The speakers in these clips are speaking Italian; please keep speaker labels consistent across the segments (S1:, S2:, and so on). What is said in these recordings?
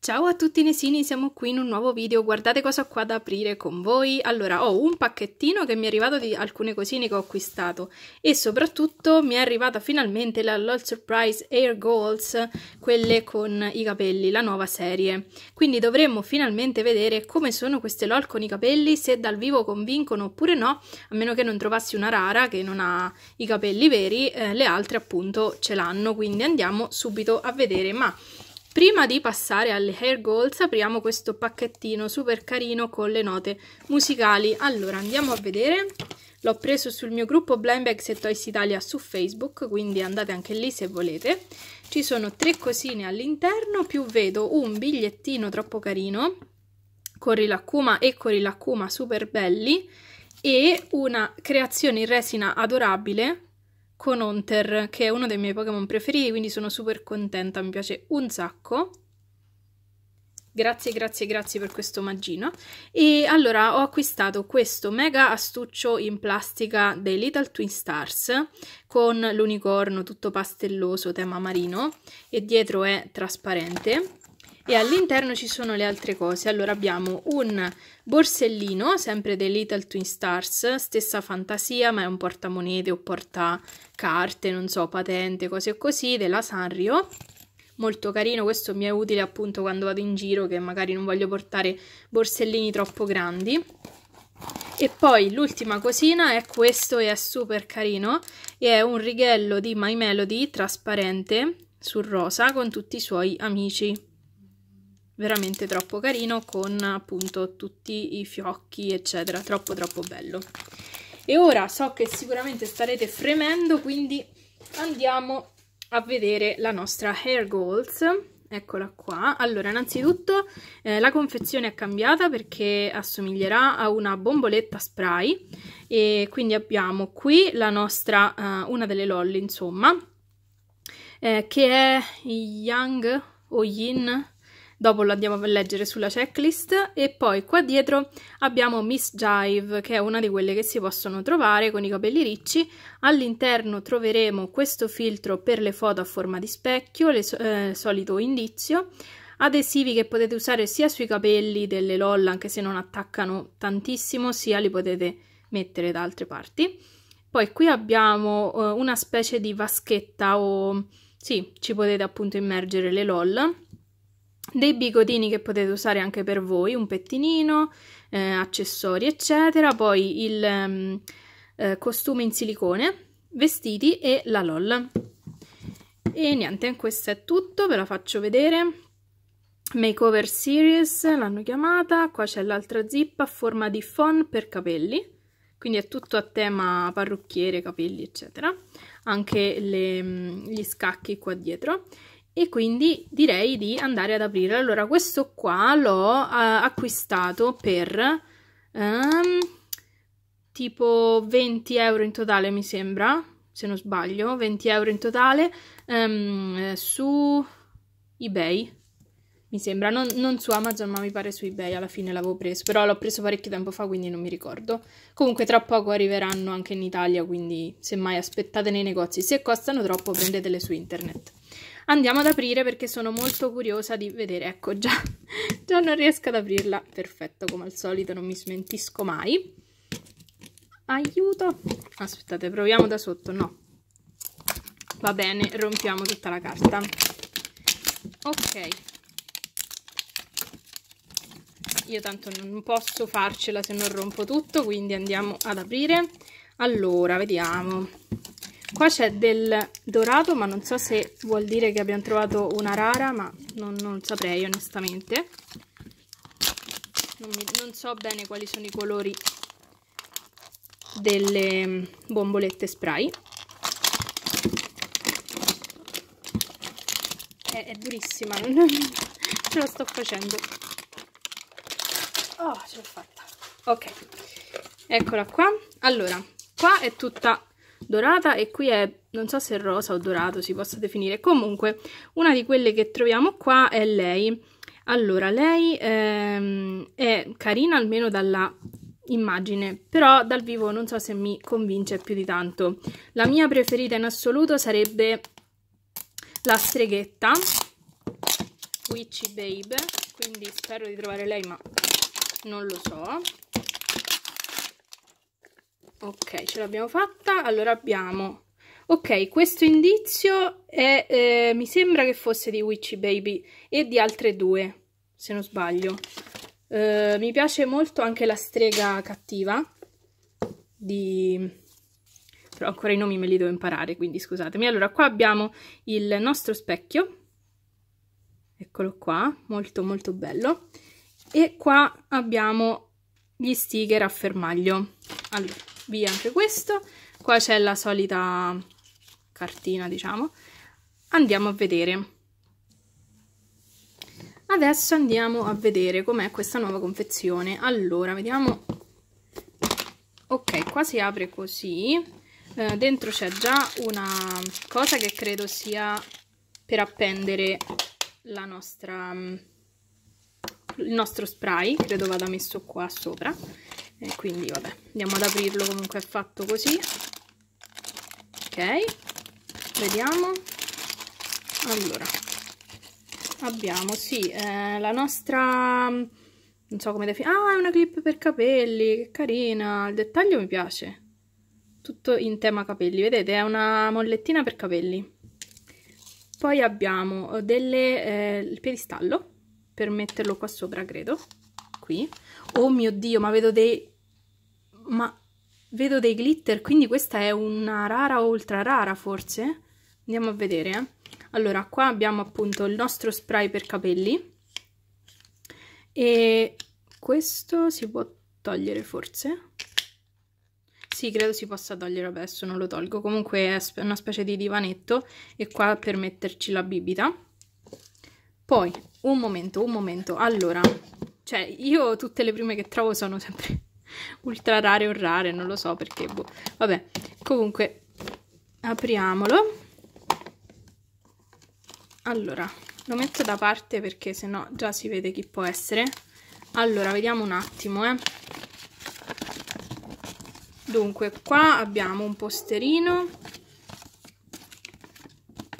S1: Ciao a tutti Nesini, siamo qui in un nuovo video, guardate cosa ho qua da aprire con voi. Allora, ho un pacchettino che mi è arrivato di alcune cosine che ho acquistato e soprattutto mi è arrivata finalmente la LOL Surprise Air Goals, quelle con i capelli, la nuova serie. Quindi dovremmo finalmente vedere come sono queste LOL con i capelli, se dal vivo convincono oppure no, a meno che non trovassi una rara che non ha i capelli veri, eh, le altre appunto ce l'hanno, quindi andiamo subito a vedere. Ma Prima di passare alle hair goals apriamo questo pacchettino super carino con le note musicali. Allora andiamo a vedere, l'ho preso sul mio gruppo Blind Bags e Toys Italia su Facebook, quindi andate anche lì se volete. Ci sono tre cosine all'interno, più vedo un bigliettino troppo carino con Rilakuma e con Rilakuma super belli e una creazione in resina adorabile con Hunter, che è uno dei miei Pokémon preferiti, quindi sono super contenta, mi piace un sacco. Grazie, grazie, grazie per questo magino. E allora ho acquistato questo mega astuccio in plastica dei Little Twin Stars con l'unicorno tutto pastelloso, tema marino, e dietro è trasparente e all'interno ci sono le altre cose. Allora abbiamo un borsellino, sempre dei Little Twin Stars, stessa fantasia, ma è un portamonete o portacarte, non so, patente, cose così, della Sanrio. Molto carino, questo mi è utile appunto quando vado in giro che magari non voglio portare borsellini troppo grandi. E poi l'ultima cosina è questo e è super carino e è un righello di My Melody trasparente sul rosa con tutti i suoi amici veramente troppo carino con appunto tutti i fiocchi eccetera troppo troppo bello e ora so che sicuramente starete fremendo quindi andiamo a vedere la nostra hair goals eccola qua allora innanzitutto eh, la confezione è cambiata perché assomiglierà a una bomboletta spray e quindi abbiamo qui la nostra uh, una delle lolli insomma eh, che è Yang o Yin dopo lo andiamo a leggere sulla checklist e poi qua dietro abbiamo Miss Jive che è una di quelle che si possono trovare con i capelli ricci all'interno troveremo questo filtro per le foto a forma di specchio, il eh, solito indizio adesivi che potete usare sia sui capelli delle LOL anche se non attaccano tantissimo sia li potete mettere da altre parti poi qui abbiamo eh, una specie di vaschetta o sì, ci potete appunto immergere le LOL dei bigodini che potete usare anche per voi, un pettinino, eh, accessori eccetera, poi il um, eh, costume in silicone, vestiti e la LOL. E niente, questo è tutto, ve la faccio vedere. Makeover Series l'hanno chiamata, qua c'è l'altra zip a forma di fon per capelli, quindi è tutto a tema parrucchiere, capelli eccetera. Anche le, mm, gli scacchi qua dietro e quindi direi di andare ad aprire. Allora, questo qua l'ho uh, acquistato per um, tipo 20 euro in totale, mi sembra, se non sbaglio, 20 euro in totale um, su eBay. Mi sembra, non, non, su Amazon, ma mi pare su eBay alla fine l'avevo preso, però l'ho preso parecchio tempo fa, quindi non mi ricordo. Comunque tra poco arriveranno anche in Italia, quindi semmai aspettate nei negozi. Se costano troppo prendetele su internet. Andiamo ad aprire perché sono molto curiosa di vedere. Ecco, già, già non riesco ad aprirla. Perfetto, come al solito non mi smentisco mai. Aiuto! Aspettate, proviamo da sotto. No. Va bene, rompiamo tutta la carta. Ok. Io tanto non posso farcela se non rompo tutto, quindi andiamo ad aprire. Allora, vediamo. Qua c'è del dorato, ma non so se vuol dire che abbiamo trovato una rara, ma non, non saprei onestamente. Non, mi, non so bene quali sono i colori delle mm, bombolette spray. È, è durissima, ce la sto facendo. Oh, ce l'ho fatta. Ok, eccola qua. Allora, qua è tutta dorata e qui è, non so se rosa o dorato si possa definire, comunque una di quelle che troviamo qua è lei. Allora, lei ehm, è carina almeno dalla immagine, però dal vivo non so se mi convince più di tanto. La mia preferita in assoluto sarebbe la streghetta, Witchy Babe, quindi spero di trovare lei ma non lo so ok ce l'abbiamo fatta allora abbiamo ok questo indizio è eh, mi sembra che fosse di witchy baby e di altre due se non sbaglio eh, mi piace molto anche la strega cattiva di però ancora i nomi me li devo imparare quindi scusatemi allora qua abbiamo il nostro specchio eccolo qua molto molto bello e qua abbiamo gli sticker a fermaglio allora via anche questo. Qua c'è la solita cartina, diciamo. Andiamo a vedere. Adesso andiamo a vedere com'è questa nuova confezione. Allora, vediamo... Ok, qua si apre così. Eh, dentro c'è già una cosa che credo sia per appendere la nostra... Mm, il nostro spray. Credo vada messo qua sopra e quindi vabbè andiamo ad aprirlo comunque è fatto così ok vediamo allora abbiamo sì eh, la nostra non so come definire ah è una clip per capelli che carina il dettaglio mi piace tutto in tema capelli vedete è una mollettina per capelli poi abbiamo eh, delle, eh, il piedistallo per metterlo qua sopra credo qui Oh mio Dio, ma vedo dei... Ma vedo dei glitter, quindi questa è una rara o ultra rara forse? Andiamo a vedere, eh. Allora, qua abbiamo appunto il nostro spray per capelli. E questo si può togliere forse? Sì, credo si possa togliere adesso, non lo tolgo. Comunque è una specie di divanetto e qua per metterci la bibita. Poi, un momento, un momento. Allora, cioè, io tutte le prime che trovo sono sempre ultra rare o rare, non lo so perché, boh. Vabbè, comunque, apriamolo. Allora, lo metto da parte perché sennò già si vede chi può essere. Allora, vediamo un attimo, eh. Dunque, qua abbiamo un posterino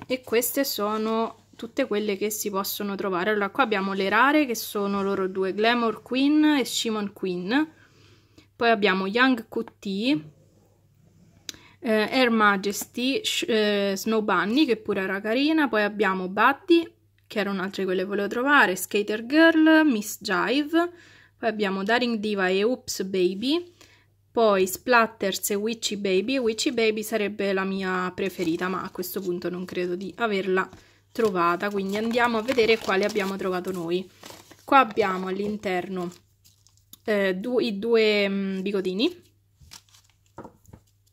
S1: e queste sono tutte quelle che si possono trovare. Allora, qua abbiamo le rare, che sono loro due, Glamour Queen e Shimon Queen. Poi abbiamo Young QT, eh, Air Majesty, eh, Snow Bunny, che pure era carina. Poi abbiamo Buddy, che era un'altra di quelle che volevo trovare, Skater Girl, Miss Jive. Poi abbiamo Daring Diva e Oops Baby. Poi Splatters e Witchy Baby. Witchy Baby sarebbe la mia preferita, ma a questo punto non credo di averla trovata quindi andiamo a vedere quale abbiamo trovato noi qua abbiamo all'interno eh, du i due mh, mm, bigodini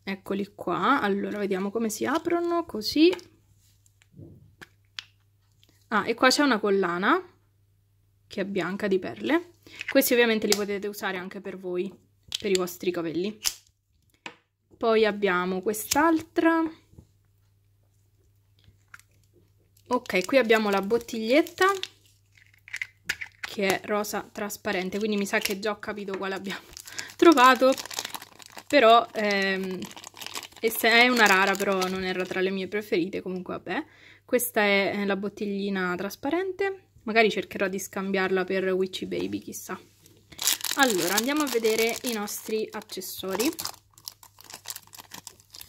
S1: eccoli qua allora vediamo come si aprono così ah e qua c'è una collana che è bianca di perle questi ovviamente li potete usare anche per voi per i vostri capelli poi abbiamo quest'altra ok qui abbiamo la bottiglietta che è rosa trasparente quindi mi sa che già ho capito quale abbiamo trovato però ehm, è una rara però non era tra le mie preferite comunque vabbè questa è eh, la bottiglina trasparente magari cercherò di scambiarla per Witchy Baby chissà allora andiamo a vedere i nostri accessori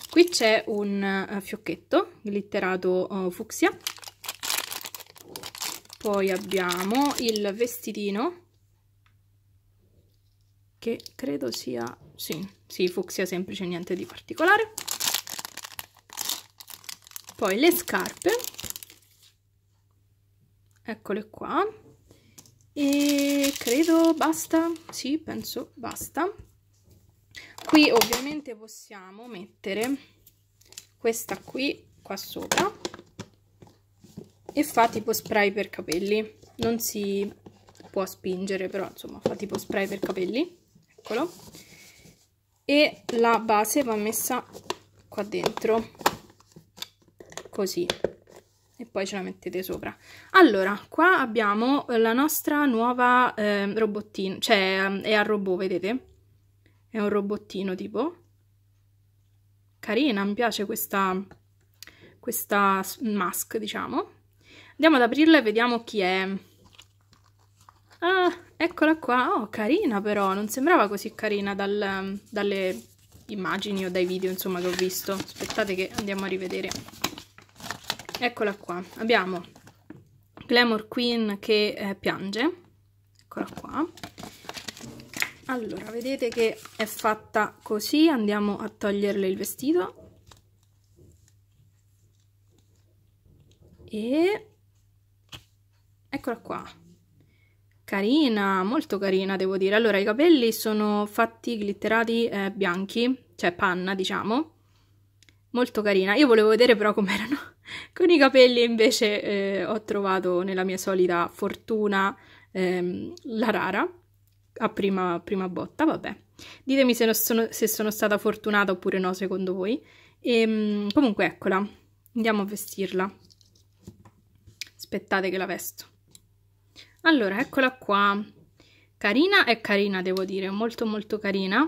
S1: qui c'è un eh, fiocchetto glitterato oh, fucsia poi abbiamo il vestitino che credo sia sì, sì, fucsia semplice, niente di particolare poi le scarpe eccole qua e credo basta sì penso basta qui ovviamente possiamo mettere questa qui qua sopra e fa tipo spray per capelli non si può spingere però insomma fa tipo spray per capelli eccolo e la base va messa qua dentro così e poi ce la mettete sopra allora qua abbiamo la nostra nuova eh, robottino cioè è a robot vedete è un robottino tipo carina mi piace questa questa mask diciamo Andiamo ad aprirla e vediamo chi è. Ah, eccola qua. Oh, carina però. Non sembrava così carina dal, dalle immagini o dai video, insomma, che ho visto. Aspettate che andiamo a rivedere. Eccola qua. Abbiamo Glamour Queen che eh, piange. Eccola qua. Allora, vedete che è fatta così, andiamo a toglierle il vestito. E Eccola qua. Carina, molto carina devo dire. Allora, i capelli sono fatti glitterati eh, bianchi, cioè panna diciamo. Molto carina. Io volevo vedere però com'erano con i capelli, invece eh, ho trovato nella mia solita fortuna ehm, la rara a prima, prima botta, vabbè. Ditemi se sono, se, sono, stata fortunata oppure no, secondo voi. E, ehm, comunque, eccola. Andiamo a vestirla. Aspettate che la vesto. Allora, eccola qua. Carina è carina, devo dire, molto molto carina.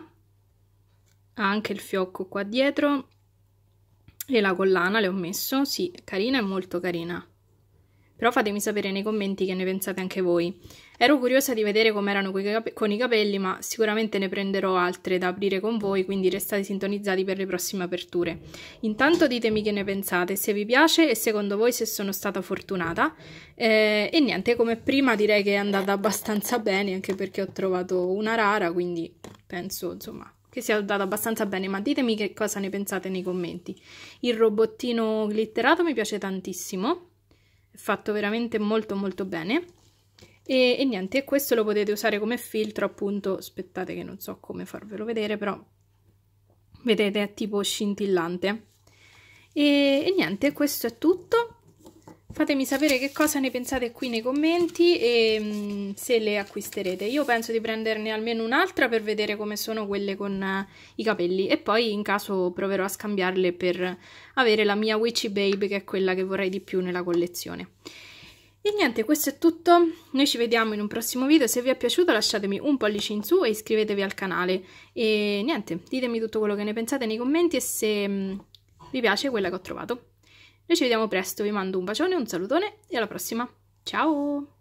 S1: Ha anche il fiocco qua dietro e la collana le ho messo. Sì, carina e molto carina. Però fatemi sapere nei commenti che ne pensate anche voi. Ero curiosa di vedere com'erano con i capelli, ma sicuramente ne prenderò altre da aprire con voi, quindi restate sintonizzati per le prossime aperture. Intanto ditemi che ne pensate, se vi piace e secondo voi se sono stata fortunata. Eh, e niente, come prima direi che è andata abbastanza bene, anche perché ho trovato una rara, quindi penso, insomma, che sia andata abbastanza bene, ma ditemi che cosa ne pensate nei commenti. Il robottino glitterato mi piace tantissimo fatto veramente molto molto bene e, e niente questo lo potete usare come filtro appunto aspettate che non so come farvelo vedere però vedete è tipo scintillante e, e niente questo è tutto fatemi sapere che cosa ne pensate qui nei commenti e mh, mm, se le acquisterete. Io penso di prenderne almeno un'altra per vedere come sono quelle con uh, i capelli e poi in caso proverò a scambiarle per avere la mia Witchy Babe che è quella che vorrei di più nella collezione. E niente, questo è tutto, noi ci vediamo in un prossimo video, se vi è piaciuto lasciatemi un pollice in su e iscrivetevi al canale e niente, ditemi tutto quello che ne pensate nei commenti e se mh, mm, vi piace quella che ho trovato. Noi ci vediamo presto, vi mando un bacione, un salutone e alla prossima. Ciao!